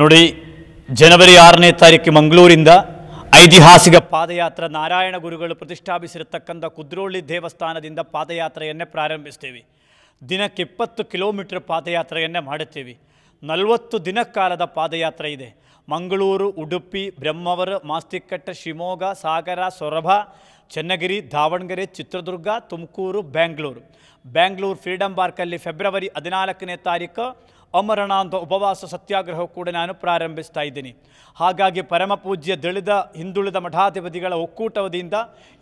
ನೋಡಿ ಜನವರಿ ಆರನೇ ತಾರೀಕು ಮಂಗಳೂರಿಂದ ಐತಿಹಾಸಿಕ ಪಾದಯಾತ್ರೆ ನಾರಾಯಣ ಗುರುಗಳು ಪ್ರತಿಷ್ಠಾಪಿಸಿರತಕ್ಕಂಥ ಕುದ್ರೋಳಿ ದೇವಸ್ಥಾನದಿಂದ ಪಾದಯಾತ್ರೆಯನ್ನೇ ಪ್ರಾರಂಭಿಸ್ತೀವಿ ದಿನಕ್ಕೆ ಇಪ್ಪತ್ತು ಕಿಲೋಮೀಟರ್ ಪಾದಯಾತ್ರೆಯನ್ನೇ ಮಾಡುತ್ತೀವಿ ನಲವತ್ತು ದಿನಕಾಲದ ಪಾದಯಾತ್ರೆ ಇದೆ ಮಂಗಳೂರು ಉಡುಪಿ ಬ್ರಹ್ಮವರ ಮಾಸ್ತಿಕಟ್ಟ ಶಿವಮೊಗ್ಗ ಸಾಗರ ಸೊರಭ ಚನ್ನಗಿರಿ ದಾವಣಗೆರೆ ಚಿತ್ರದುರ್ಗ ತುಮಕೂರು ಬ್ಯಾಂಗ್ಳೂರು ಬ್ಯಾಂಗ್ಳೂರು ಫ್ರೀಡಂ ಪಾರ್ಕಲ್ಲಿ ಫೆಬ್ರವರಿ ಹದಿನಾಲ್ಕನೇ ತಾರೀಕು ಅಮರಣ ಅಂತ ಉಪವಾಸ ಸತ್ಯಾಗ್ರಹ ಕೂಡ ನಾನು ಪ್ರಾರಂಭಿಸ್ತಾ ಇದ್ದೀನಿ ಹಾಗಾಗಿ ಪರಮಪೂಜ್ಯ ದಳಿದ ಹಿಂದುಳಿದ ಮಠಾಧಿಪತಿಗಳ ಒಕ್ಕೂಟದಿಂದ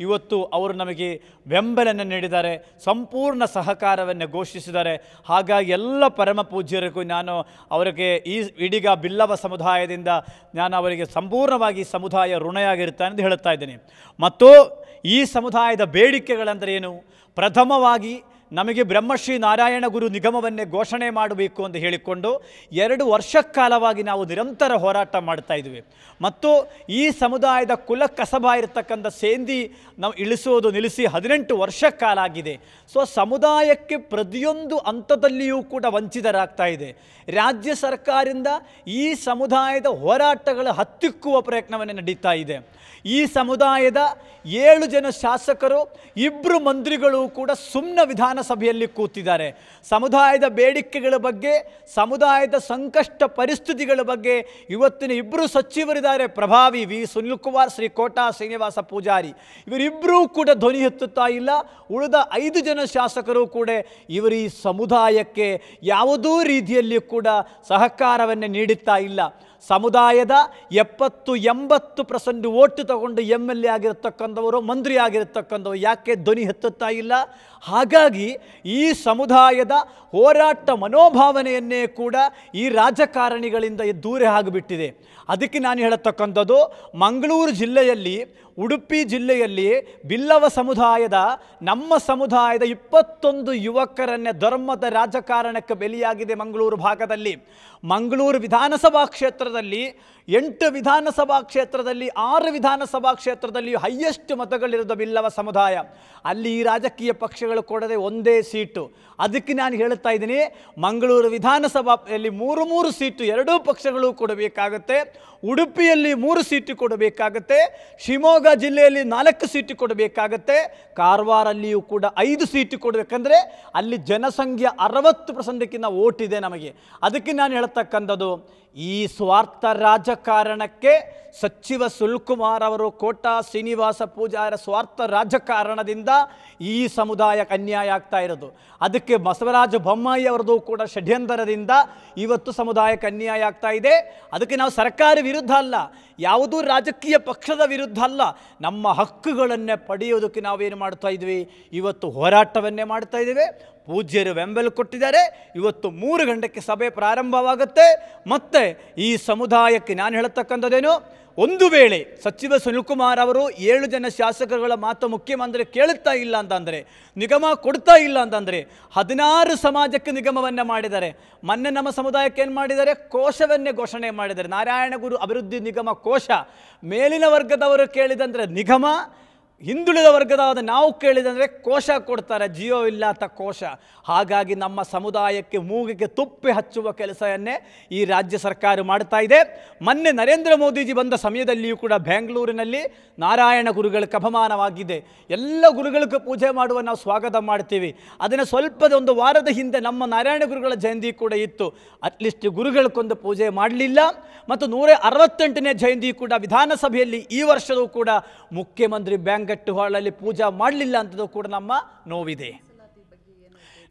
ಇವತ್ತು ಅವರು ನಮಗೆ ಬೆಂಬಲವನ್ನು ನೀಡಿದ್ದಾರೆ ಸಂಪೂರ್ಣ ಸಹಕಾರವನ್ನು ಘೋಷಿಸಿದ್ದಾರೆ ಹಾಗಾಗಿ ಎಲ್ಲ ಪೂಜ್ಯರಿಗೂ ನಾನು ಅವರಿಗೆ ಈ ಇಡೀಗ ಬಿಲ್ಲವ ಸಮುದಾಯದಿಂದ ನಾನು ಅವರಿಗೆ ಸಂಪೂರ್ಣವಾಗಿ ಸಮುದಾಯ ಋಣೆಯಾಗಿರ್ತಾನೆ ಅಂತ ಹೇಳ್ತಾ ಇದ್ದೀನಿ ಮತ್ತು ಈ ಸಮುದಾಯದ ಬೇಡಿಕೆಗಳಂದರೆ ಏನು ಪ್ರಥಮವಾಗಿ ನಮಗೆ ಬ್ರಹ್ಮಶ್ರೀ ನಾರಾಯಣ ಗುರು ನಿಗಮವನ್ನೇ ಘೋಷಣೆ ಮಾಡಬೇಕು ಅಂತ ಹೇಳಿಕೊಂಡು ಎರಡು ವರ್ಷ ಕಾಲವಾಗಿ ನಾವು ನಿರಂತರ ಹೋರಾಟ ಮಾಡ್ತಾ ಇದ್ವಿ ಮತ್ತು ಈ ಸಮುದಾಯದ ಕುಲ ಕಸಬ ಇರತಕ್ಕಂಥ ಸೇಂದಿ ನಾವು ಇಳಿಸೋದು ನಿಲ್ಲಿಸಿ ಹದಿನೆಂಟು ವರ್ಷ ಕಾಲ ಆಗಿದೆ ಸೊ ಸಮುದಾಯಕ್ಕೆ ಪ್ರತಿಯೊಂದು ಹಂತದಲ್ಲಿಯೂ ಕೂಡ ವಂಚಿತರಾಗ್ತಾ ಇದೆ ರಾಜ್ಯ ಸರ್ಕಾರದಿಂದ ಈ ಸಮುದಾಯದ ಹೋರಾಟಗಳ ಹತ್ತಿಕ್ಕುವ ಪ್ರಯತ್ನವನ್ನೇ ನಡೀತಾ ಇದೆ ಈ ಸಮುದಾಯದ ಏಳು ಜನ ಶಾಸಕರು ಇಬ್ಬರು ಮಂತ್ರಿಗಳು ಕೂಡ ಸುಮ್ಮನ ವಿಧಾನ ಸಭೆಯಲ್ಲಿ ಕೂತಿದ್ದಾರೆ ಸಮುದಾಯದ ಬೇಡಿಕೆಗಳ ಬಗ್ಗೆ ಸಮುದಾಯದ ಸಂಕಷ್ಟ ಪರಿಸ್ಥಿತಿಗಳ ಬಗ್ಗೆ ಇವತ್ತಿನ ಇಬ್ಬರು ಸಚಿವರಿದ್ದಾರೆ ಪ್ರಭಾವಿ ವಿ ಸುನಿಲ್ ಕುಮಾರ್ ಶ್ರೀ ಕೋಟಾ ಶ್ರೀನಿವಾಸ ಪೂಜಾರಿ ಇವರಿಬ್ಬರೂ ಕೂಡ ಧ್ವನಿ ಎತ್ತುತ್ತಾ ಇಲ್ಲ ಉಳಿದ ಐದು ಜನ ಶಾಸಕರು ಕೂಡ ಇವರ ಈ ಸಮುದಾಯಕ್ಕೆ ಯಾವುದೋ ರೀತಿಯಲ್ಲಿ ಕೂಡ ಸಹಕಾರವನ್ನೇ ನೀಡುತ್ತಾ ಇಲ್ಲ ಸಮುದಾಯದ ಎಪ್ಪತ್ತು ಎಂಬತ್ತು ಪರ್ಸೆಂಟ್ ಓಟು ತಗೊಂಡು ಎಮ್ ಎಲ್ ಎ ಆಗಿರತಕ್ಕಂಥವರು ಮಂತ್ರಿ ಆಗಿರತಕ್ಕಂಥವ್ರು ಯಾಕೆ ಧ್ವನಿ ಹೆತ್ತುತ್ತಾ ಇಲ್ಲ ಹಾಗಾಗಿ ಈ ಸಮುದಾಯದ ಹೋರಾಟ ಮನೋಭಾವನೆಯನ್ನೇ ಕೂಡ ಈ ರಾಜಕಾರಣಿಗಳಿಂದ ದೂರ ಆಗಿಬಿಟ್ಟಿದೆ ಅದಕ್ಕೆ ನಾನು ಹೇಳತಕ್ಕಂಥದ್ದು ಮಂಗಳೂರು ಜಿಲ್ಲೆಯಲ್ಲಿ ಉಡುಪಿ ಜಿಲ್ಲೆಯಲ್ಲಿ ಬಿಲ್ಲವ ಸಮುದಾಯದ ನಮ್ಮ ಸಮುದಾಯದ ಇಪ್ಪತ್ತೊಂದು ಯುವಕರನ್ನೇ ಧರ್ಮದ ರಾಜಕಾರಣಕ್ಕೆ ಬೆಲೆಯಾಗಿದೆ ಮಂಗಳೂರು ಭಾಗದಲ್ಲಿ ಮಂಗಳೂರು ವಿಧಾನಸಭಾ ಕ್ಷೇತ್ರ ಕ್ಷೇತ್ರದಲ್ಲಿ ಎಂಟು ವಿಧಾನಸಭಾ ಕ್ಷೇತ್ರದಲ್ಲಿ ಆರು ವಿಧಾನಸಭಾ ಕ್ಷೇತ್ರದಲ್ಲಿ ಹೈಯೆಸ್ಟ್ ಮತಗಳಿರೋದು ಬಿಲ್ಲವ ಸಮುದಾಯ ಅಲ್ಲಿ ಈ ರಾಜಕೀಯ ಪಕ್ಷಗಳು ಕೊಡದೆ ಒಂದೇ ಸೀಟು ಅದಕ್ಕೆ ನಾನು ಹೇಳ್ತಾ ಇದ್ದೀನಿ ಮಂಗಳೂರು ವಿಧಾನಸಭೆಯಲ್ಲಿ ಮೂರು ಮೂರು ಸೀಟು ಎರಡೂ ಪಕ್ಷಗಳು ಕೊಡಬೇಕಾಗುತ್ತೆ ಉಡುಪಿಯಲ್ಲಿ ಮೂರು ಸೀಟು ಕೊಡಬೇಕಾಗುತ್ತೆ ಶಿವಮೊಗ್ಗ ಜಿಲ್ಲೆಯಲ್ಲಿ ನಾಲ್ಕು ಸೀಟು ಕೊಡಬೇಕಾಗತ್ತೆ ಕಾರವಾರಲ್ಲಿಯೂ ಕೂಡ ಐದು ಸೀಟು ಕೊಡಬೇಕಂದ್ರೆ ಅಲ್ಲಿ ಜನಸಂಖ್ಯೆ ಅರವತ್ತು ವೋಟ್ ಇದೆ ನಮಗೆ ಅದಕ್ಕೆ ನಾನು ಹೇಳ್ತಕ್ಕಂಥದ್ದು ಈ ಸ್ವಾ ಸ್ವಾರ್ಥ ರಾಜಕಾರಣಕ್ಕೆ ಸಚಿವ ಸುಲ್ಕುಮಾರ್ ಅವರು ಕೋಟಾ ಶ್ರೀನಿವಾಸ ಪೂಜಾರ ಸ್ವಾರ್ಥ ರಾಜಕಾರಣದಿಂದ ಈ ಸಮುದಾಯಕ್ಕೆ ಅನ್ಯಾಯ ಆಗ್ತಾ ಇರೋದು ಅದಕ್ಕೆ ಬಸವರಾಜ ಬೊಮ್ಮಾಯಿ ಅವರದು ಕೂಡ ಷಡ್ಯಂತರದಿಂದ ಇವತ್ತು ಸಮುದಾಯಕ್ಕೆ ಅನ್ಯಾಯ ಆಗ್ತಾ ಇದೆ ಅದಕ್ಕೆ ನಾವು ಸರ್ಕಾರ ವಿರುದ್ಧ ಅಲ್ಲ ಯಾವುದೂ ರಾಜಕೀಯ ಪಕ್ಷದ ವಿರುದ್ಧ ಅಲ್ಲ ನಮ್ಮ ಹಕ್ಕುಗಳನ್ನೇ ಪಡೆಯೋದಕ್ಕೆ ನಾವೇನು ಮಾಡ್ತಾ ಇದ್ವಿ ಇವತ್ತು ಹೋರಾಟವನ್ನೇ ಮಾಡ್ತಾ ಇದ್ದೇವೆ ಪೂಜ್ಯರು ಬೆಂಬಲ ಕೊಟ್ಟಿದ್ದಾರೆ ಇವತ್ತು ಮೂರು ಗಂಟೆಗೆ ಸಭೆ ಪ್ರಾರಂಭವಾಗುತ್ತೆ ಮತ್ತೆ ಈ ಸಮುದಾಯಕ್ಕೆ ನಾನು ಹೇಳತಕ್ಕಂಥದ್ದೇನು ಒಂದು ವೇಳೆ ಸಚಿವ ಕುಮಾರ್ ಅವರು ಏಳು ಜನ ಶಾಸಕರುಗಳ ಮಾತು ಮುಖ್ಯಮಂತ್ರಿ ಕೇಳುತ್ತಾ ಇಲ್ಲ ಅಂತಂದರೆ ನಿಗಮ ಕೊಡ್ತಾ ಇಲ್ಲ ಅಂತಂದರೆ ಹದಿನಾರು ಸಮಾಜಕ್ಕೆ ನಿಗಮವನ್ನು ಮಾಡಿದ್ದಾರೆ ಮೊನ್ನೆ ನಮ್ಮ ಸಮುದಾಯಕ್ಕೆ ಏನು ಮಾಡಿದ್ದಾರೆ ಕೋಶವನ್ನೇ ಘೋಷಣೆ ಮಾಡಿದ್ದಾರೆ ನಾರಾಯಣಗುರು ಅಭಿವೃದ್ಧಿ ನಿಗಮ ಕೋಶ ಮೇಲಿನ ವರ್ಗದವರು ಕೇಳಿದಂದರೆ ನಿಗಮ ಹಿಂದುಳಿದ ವರ್ಗದವಾದ ನಾವು ಕೇಳಿದಂದರೆ ಕೋಶ ಕೊಡ್ತಾರೆ ಜಿಯೋ ಇಲ್ಲ ಅಂತ ಕೋಶ ಹಾಗಾಗಿ ನಮ್ಮ ಸಮುದಾಯಕ್ಕೆ ಮೂಗಿಗೆ ತುಪ್ಪಿ ಹಚ್ಚುವ ಕೆಲಸವನ್ನೇ ಈ ರಾಜ್ಯ ಸರ್ಕಾರ ಮಾಡ್ತಾ ಇದೆ ಮೊನ್ನೆ ನರೇಂದ್ರ ಮೋದಿಜಿ ಬಂದ ಸಮಯದಲ್ಲಿಯೂ ಕೂಡ ಬೆಂಗಳೂರಿನಲ್ಲಿ ನಾರಾಯಣ ಗುರುಗಳ ಅಪಮಾನವಾಗಿದೆ ಎಲ್ಲ ಗುರುಗಳಿಗೆ ಪೂಜೆ ಮಾಡುವ ನಾವು ಸ್ವಾಗತ ಮಾಡ್ತೀವಿ ಅದನ್ನು ಸ್ವಲ್ಪದ ಒಂದು ವಾರದ ಹಿಂದೆ ನಮ್ಮ ನಾರಾಯಣ ಗುರುಗಳ ಜಯಂತಿ ಕೂಡ ಇತ್ತು ಅಟ್ಲೀಸ್ಟ್ ಗುರುಗಳಿಗೊಂದು ಪೂಜೆ ಮಾಡಲಿಲ್ಲ ಮತ್ತು ನೂರ ಅರವತ್ತೆಂಟನೇ ಜಯಂತಿ ಕೂಡ ವಿಧಾನಸಭೆಯಲ್ಲಿ ಈ ವರ್ಷವೂ ಕೂಡ ಮುಖ್ಯಮಂತ್ರಿ ಬ್ಯಾಂಕ್ ಕಟ್ಟುವ ಹಾಳಲ್ಲಿ ಪೂಜಾ ಮಾಡಲಿಲ್ಲ ಅಂತದ್ದು ಕೂಡ ನಮ್ಮ ನೋವಿದೆ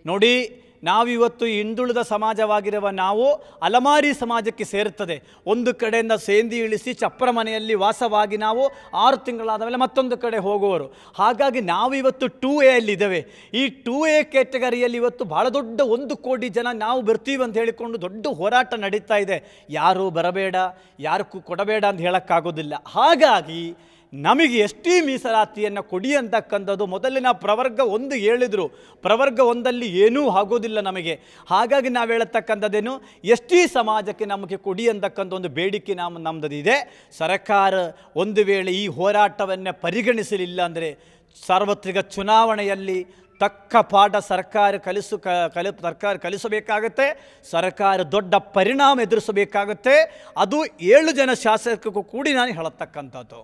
ನೋಡಿ ನಾವಿವತ್ತು ಹಿಂದುಳಿದ ಸಮಾಜವಾಗಿರುವ ನಾವು ಅಲಮಾರಿ ಸಮಾಜಕ್ಕೆ ಸೇರುತ್ತದೆ ಒಂದು ಕಡೆಯಿಂದ ಸೇಂದಿ ಇಳಿಸಿ ಚಪ್ಪರ ಮನೆಯಲ್ಲಿ ವಾಸವಾಗಿ ನಾವು ಆರು ತಿಂಗಳಾದ ಮೇಲೆ ಮತ್ತೊಂದು ಕಡೆ ಹೋಗುವರು ಹಾಗಾಗಿ ನಾವಿವತ್ತು ಟೂ ಇದ್ದೇವೆ ಈ ಟೂ ಎ ಕ್ಯಾಟಗರಿಯಲ್ಲಿ ಇವತ್ತು ಭಾಳ ದೊಡ್ಡ ಒಂದು ಕೋಟಿ ಜನ ನಾವು ಬರ್ತೀವಿ ಅಂತ ಹೇಳಿಕೊಂಡು ದೊಡ್ಡ ಹೋರಾಟ ನಡೀತಾ ಇದೆ ಯಾರು ಬರಬೇಡ ಯಾರಕ್ಕೂ ಕೊಡಬೇಡ ಅಂತ ಹೇಳೋಕ್ಕಾಗೋದಿಲ್ಲ ಹಾಗಾಗಿ ನಮಗೆ ಎಷ್ಟೀ ಮೀಸಲಾತಿಯನ್ನು ಕೊಡಿ ಅಂತಕ್ಕಂಥದ್ದು ಮೊದಲಿನ ಪ್ರವರ್ಗ ಒಂದು ಹೇಳಿದರು ಪ್ರವರ್ಗ ಒಂದಲ್ಲಿ ಏನೂ ಆಗೋದಿಲ್ಲ ನಮಗೆ ಹಾಗಾಗಿ ನಾವು ಹೇಳತಕ್ಕಂಥದ್ದೇನು ಎಷ್ಟೀ ಸಮಾಜಕ್ಕೆ ನಮಗೆ ಕೊಡಿ ಅಂತಕ್ಕಂಥ ಒಂದು ಬೇಡಿಕೆ ನಮ್ಮ ನಮ್ಮದಿದೆ ಸರ್ಕಾರ ಒಂದು ವೇಳೆ ಈ ಹೋರಾಟವನ್ನೇ ಪರಿಗಣಿಸಲಿಲ್ಲ ಅಂದರೆ ಸಾರ್ವತ್ರಿಕ ಚುನಾವಣೆಯಲ್ಲಿ ತಕ್ಕ ಪಾಠ ಸರ್ಕಾರ ಕಲಿಸು ಕಲಿ ಸರ್ಕಾರ ಕಲಿಸಬೇಕಾಗತ್ತೆ ಸರ್ಕಾರ ದೊಡ್ಡ ಪರಿಣಾಮ ಎದುರಿಸಬೇಕಾಗುತ್ತೆ ಅದು ಏಳು ಜನ ಶಾಸಕರಿಗೂ ಕೂಡಿ ನಾನು ಹೇಳತಕ್ಕಂಥದ್ದು